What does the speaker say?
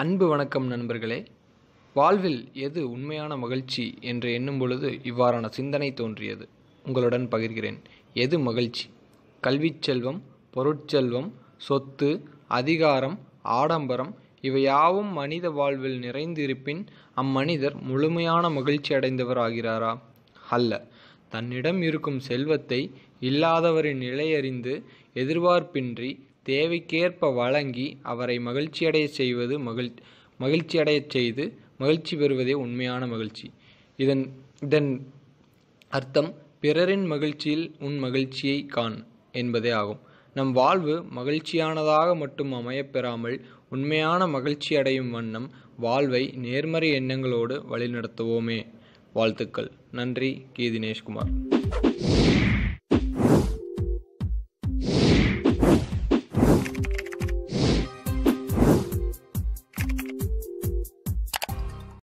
அன்பு வணக்கம் நண்பர்களே வாழ்வில் எது உண்மையான மகிழ்ச்சி என்று எண்ணும் பொழுது இவ்வாறான சிந்தனை தோன்றியது உங்களுடன் பகிர்கிறேன் எது மகிழ்ச்சி கல்வி செல்வம் பொருட்செல்வம் சொத்து அதிகாரம் ஆடம்பரம் இவையாவும் மனித வாழ்வில் நிறைந்திருப்பின் அம்மனிதர் முழுமையான மகிழ்ச்சி அடைந்தவர் ஆகிறாரா அல்ல தன்னிடம் இருக்கும் செல்வத்தை இல்லாதவரின் நிலையறிந்து எதிர்பார்ப்பின்றி தேவைக்கேற்ப வழங்கி அவரை மகிழ்ச்சியடைய செய்வது மகிழ் மகிழ்ச்சியடையச் செய்து மகிழ்ச்சி பெறுவதே உண்மையான மகிழ்ச்சி இதன் இதன் அர்த்தம் பிறரின் மகிழ்ச்சியில் உன் மகிழ்ச்சியை காண் என்பதே ஆகும் நம் வாழ்வு மகிழ்ச்சியானதாக மட்டும் அமையப்பெறாமல் உண்மையான மகிழ்ச்சி அடையும் வண்ணம் வாழ்வை நேர்மறை எண்ணங்களோடு வழிநடத்துவோமே வாழ்த்துக்கள் நன்றி கே தினேஷ்குமார்